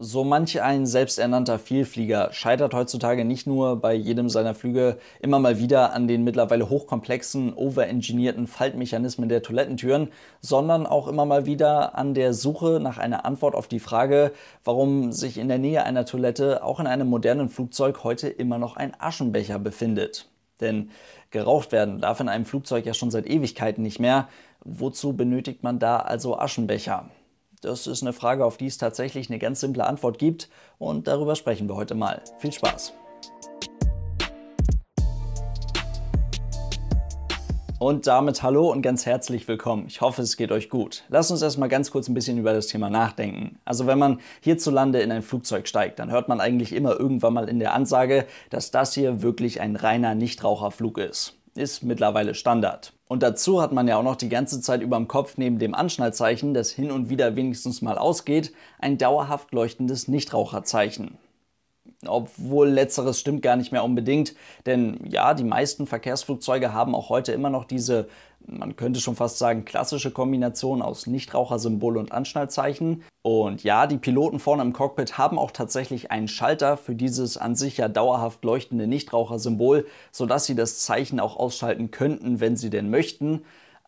So manch ein selbsternannter Vielflieger scheitert heutzutage nicht nur bei jedem seiner Flüge immer mal wieder an den mittlerweile hochkomplexen, overengineerten Faltmechanismen der Toilettentüren, sondern auch immer mal wieder an der Suche nach einer Antwort auf die Frage, warum sich in der Nähe einer Toilette auch in einem modernen Flugzeug heute immer noch ein Aschenbecher befindet. Denn geraucht werden darf in einem Flugzeug ja schon seit Ewigkeiten nicht mehr. Wozu benötigt man da also Aschenbecher? Das ist eine Frage, auf die es tatsächlich eine ganz simple Antwort gibt und darüber sprechen wir heute mal. Viel Spaß! Und damit hallo und ganz herzlich willkommen. Ich hoffe, es geht euch gut. Lasst uns erstmal ganz kurz ein bisschen über das Thema nachdenken. Also wenn man hierzulande in ein Flugzeug steigt, dann hört man eigentlich immer irgendwann mal in der Ansage, dass das hier wirklich ein reiner Nichtraucherflug ist ist mittlerweile Standard. Und dazu hat man ja auch noch die ganze Zeit über dem Kopf neben dem Anschnallzeichen, das hin und wieder wenigstens mal ausgeht, ein dauerhaft leuchtendes Nichtraucherzeichen. Obwohl letzteres stimmt gar nicht mehr unbedingt, denn ja, die meisten Verkehrsflugzeuge haben auch heute immer noch diese, man könnte schon fast sagen, klassische Kombination aus Nichtrauchersymbol und Anschnallzeichen. Und ja, die Piloten vorne im Cockpit haben auch tatsächlich einen Schalter für dieses an sich ja dauerhaft leuchtende Nichtrauchersymbol, sodass sie das Zeichen auch ausschalten könnten, wenn sie denn möchten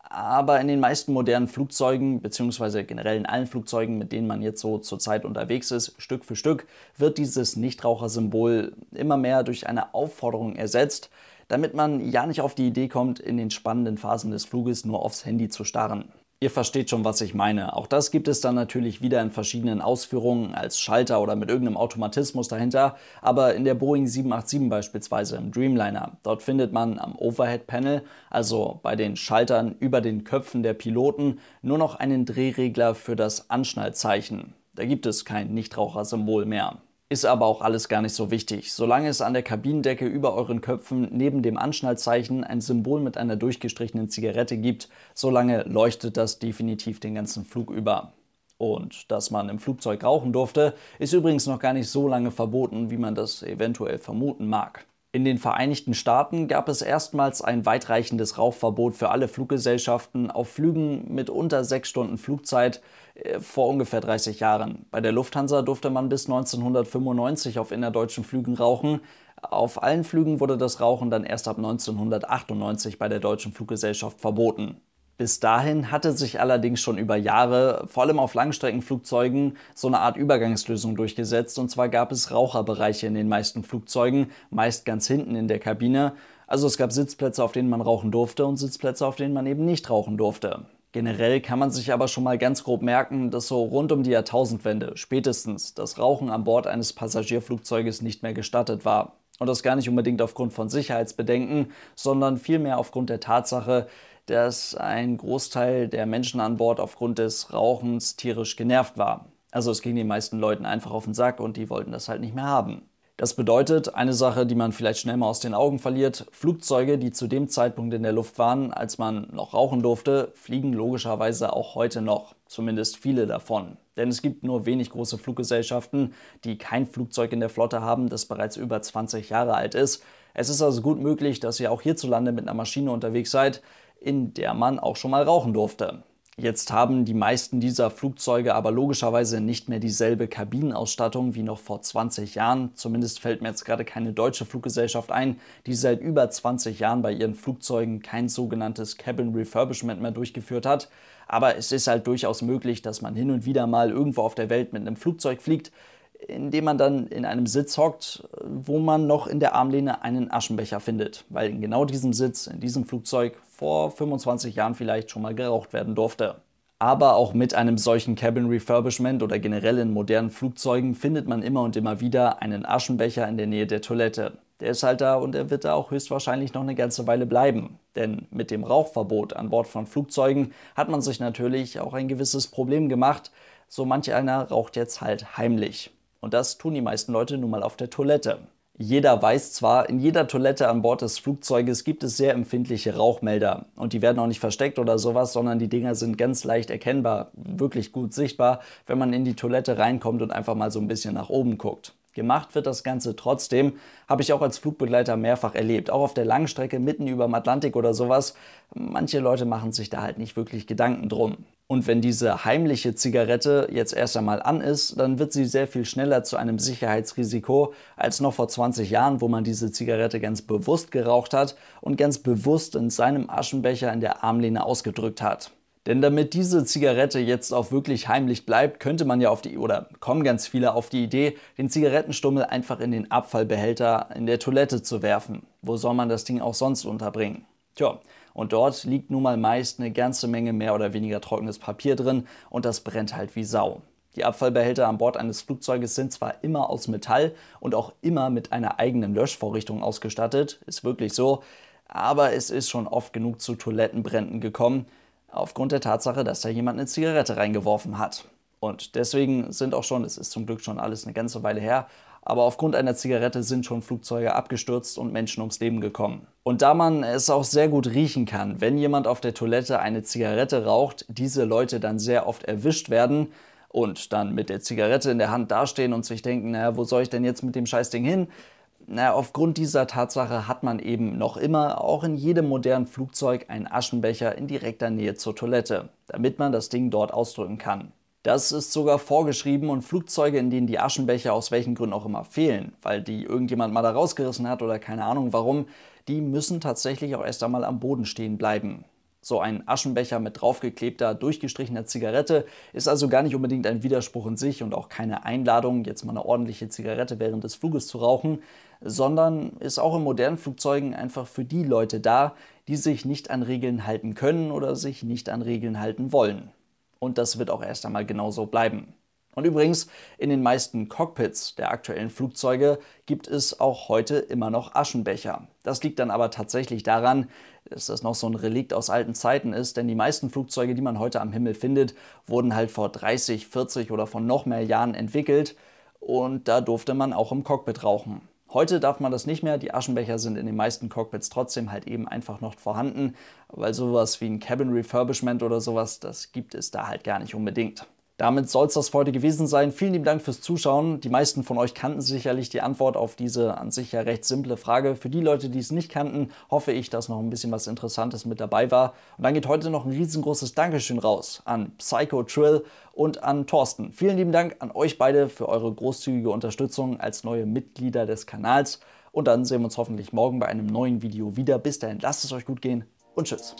aber in den meisten modernen Flugzeugen, beziehungsweise generell in allen Flugzeugen, mit denen man jetzt so zurzeit unterwegs ist, Stück für Stück, wird dieses Nichtrauchersymbol immer mehr durch eine Aufforderung ersetzt, damit man ja nicht auf die Idee kommt, in den spannenden Phasen des Fluges nur aufs Handy zu starren. Ihr versteht schon, was ich meine. Auch das gibt es dann natürlich wieder in verschiedenen Ausführungen als Schalter oder mit irgendeinem Automatismus dahinter, aber in der Boeing 787 beispielsweise im Dreamliner. Dort findet man am Overhead Panel, also bei den Schaltern über den Köpfen der Piloten, nur noch einen Drehregler für das Anschnallzeichen. Da gibt es kein Nichtrauchersymbol mehr. Ist aber auch alles gar nicht so wichtig, solange es an der Kabinendecke über euren Köpfen neben dem Anschnallzeichen ein Symbol mit einer durchgestrichenen Zigarette gibt, solange leuchtet das definitiv den ganzen Flug über. Und dass man im Flugzeug rauchen durfte, ist übrigens noch gar nicht so lange verboten, wie man das eventuell vermuten mag. In den Vereinigten Staaten gab es erstmals ein weitreichendes Rauchverbot für alle Fluggesellschaften auf Flügen mit unter sechs Stunden Flugzeit äh, vor ungefähr 30 Jahren. Bei der Lufthansa durfte man bis 1995 auf innerdeutschen Flügen rauchen. Auf allen Flügen wurde das Rauchen dann erst ab 1998 bei der deutschen Fluggesellschaft verboten. Bis dahin hatte sich allerdings schon über Jahre, vor allem auf Langstreckenflugzeugen, so eine Art Übergangslösung durchgesetzt. Und zwar gab es Raucherbereiche in den meisten Flugzeugen, meist ganz hinten in der Kabine. Also es gab Sitzplätze, auf denen man rauchen durfte und Sitzplätze, auf denen man eben nicht rauchen durfte. Generell kann man sich aber schon mal ganz grob merken, dass so rund um die Jahrtausendwende spätestens das Rauchen an Bord eines Passagierflugzeuges nicht mehr gestattet war. Und das gar nicht unbedingt aufgrund von Sicherheitsbedenken, sondern vielmehr aufgrund der Tatsache, dass ein Großteil der Menschen an Bord aufgrund des Rauchens tierisch genervt war. Also es ging den meisten Leuten einfach auf den Sack und die wollten das halt nicht mehr haben. Das bedeutet, eine Sache, die man vielleicht schnell mal aus den Augen verliert, Flugzeuge, die zu dem Zeitpunkt in der Luft waren, als man noch rauchen durfte, fliegen logischerweise auch heute noch, zumindest viele davon. Denn es gibt nur wenig große Fluggesellschaften, die kein Flugzeug in der Flotte haben, das bereits über 20 Jahre alt ist. Es ist also gut möglich, dass ihr auch hierzulande mit einer Maschine unterwegs seid, in der man auch schon mal rauchen durfte. Jetzt haben die meisten dieser Flugzeuge aber logischerweise nicht mehr dieselbe Kabinenausstattung wie noch vor 20 Jahren. Zumindest fällt mir jetzt gerade keine deutsche Fluggesellschaft ein, die seit über 20 Jahren bei ihren Flugzeugen kein sogenanntes Cabin Refurbishment mehr durchgeführt hat. Aber es ist halt durchaus möglich, dass man hin und wieder mal irgendwo auf der Welt mit einem Flugzeug fliegt, indem man dann in einem Sitz hockt, wo man noch in der Armlehne einen Aschenbecher findet, weil in genau diesem Sitz, in diesem Flugzeug vor 25 Jahren vielleicht schon mal geraucht werden durfte. Aber auch mit einem solchen Cabin Refurbishment oder generell in modernen Flugzeugen findet man immer und immer wieder einen Aschenbecher in der Nähe der Toilette. Der ist halt da und er wird da auch höchstwahrscheinlich noch eine ganze Weile bleiben. Denn mit dem Rauchverbot an Bord von Flugzeugen hat man sich natürlich auch ein gewisses Problem gemacht. So manch einer raucht jetzt halt heimlich. Und das tun die meisten Leute nun mal auf der Toilette. Jeder weiß zwar, in jeder Toilette an Bord des Flugzeuges gibt es sehr empfindliche Rauchmelder. Und die werden auch nicht versteckt oder sowas, sondern die Dinger sind ganz leicht erkennbar, wirklich gut sichtbar, wenn man in die Toilette reinkommt und einfach mal so ein bisschen nach oben guckt. Gemacht wird das Ganze trotzdem, habe ich auch als Flugbegleiter mehrfach erlebt. Auch auf der Langstrecke mitten über dem Atlantik oder sowas. Manche Leute machen sich da halt nicht wirklich Gedanken drum. Und wenn diese heimliche Zigarette jetzt erst einmal an ist, dann wird sie sehr viel schneller zu einem Sicherheitsrisiko als noch vor 20 Jahren, wo man diese Zigarette ganz bewusst geraucht hat und ganz bewusst in seinem Aschenbecher in der Armlehne ausgedrückt hat. Denn damit diese Zigarette jetzt auch wirklich heimlich bleibt, könnte man ja auf die, oder kommen ganz viele auf die Idee, den Zigarettenstummel einfach in den Abfallbehälter in der Toilette zu werfen. Wo soll man das Ding auch sonst unterbringen? Tja, und dort liegt nun mal meist eine ganze Menge mehr oder weniger trockenes Papier drin und das brennt halt wie Sau. Die Abfallbehälter an Bord eines Flugzeuges sind zwar immer aus Metall und auch immer mit einer eigenen Löschvorrichtung ausgestattet, ist wirklich so, aber es ist schon oft genug zu Toilettenbränden gekommen aufgrund der Tatsache, dass da jemand eine Zigarette reingeworfen hat. Und deswegen sind auch schon, es ist zum Glück schon alles eine ganze Weile her, aber aufgrund einer Zigarette sind schon Flugzeuge abgestürzt und Menschen ums Leben gekommen. Und da man es auch sehr gut riechen kann, wenn jemand auf der Toilette eine Zigarette raucht, diese Leute dann sehr oft erwischt werden und dann mit der Zigarette in der Hand dastehen und sich denken, naja, wo soll ich denn jetzt mit dem Scheißding hin? Na, aufgrund dieser Tatsache hat man eben noch immer auch in jedem modernen Flugzeug einen Aschenbecher in direkter Nähe zur Toilette, damit man das Ding dort ausdrücken kann. Das ist sogar vorgeschrieben und Flugzeuge, in denen die Aschenbecher aus welchen Gründen auch immer fehlen, weil die irgendjemand mal da rausgerissen hat oder keine Ahnung warum, die müssen tatsächlich auch erst einmal am Boden stehen bleiben. So ein Aschenbecher mit draufgeklebter, durchgestrichener Zigarette ist also gar nicht unbedingt ein Widerspruch in sich und auch keine Einladung, jetzt mal eine ordentliche Zigarette während des Fluges zu rauchen, sondern ist auch in modernen Flugzeugen einfach für die Leute da, die sich nicht an Regeln halten können oder sich nicht an Regeln halten wollen. Und das wird auch erst einmal genauso bleiben. Und übrigens, in den meisten Cockpits der aktuellen Flugzeuge gibt es auch heute immer noch Aschenbecher. Das liegt dann aber tatsächlich daran, dass das noch so ein Relikt aus alten Zeiten ist, denn die meisten Flugzeuge, die man heute am Himmel findet, wurden halt vor 30, 40 oder von noch mehr Jahren entwickelt und da durfte man auch im Cockpit rauchen. Heute darf man das nicht mehr, die Aschenbecher sind in den meisten Cockpits trotzdem halt eben einfach noch vorhanden, weil sowas wie ein Cabin Refurbishment oder sowas, das gibt es da halt gar nicht unbedingt. Damit soll es das für heute gewesen sein. Vielen lieben Dank fürs Zuschauen. Die meisten von euch kannten sicherlich die Antwort auf diese an sich ja recht simple Frage. Für die Leute, die es nicht kannten, hoffe ich, dass noch ein bisschen was Interessantes mit dabei war. Und dann geht heute noch ein riesengroßes Dankeschön raus an Psycho Trill und an Thorsten. Vielen lieben Dank an euch beide für eure großzügige Unterstützung als neue Mitglieder des Kanals. Und dann sehen wir uns hoffentlich morgen bei einem neuen Video wieder. Bis dahin, lasst es euch gut gehen und tschüss.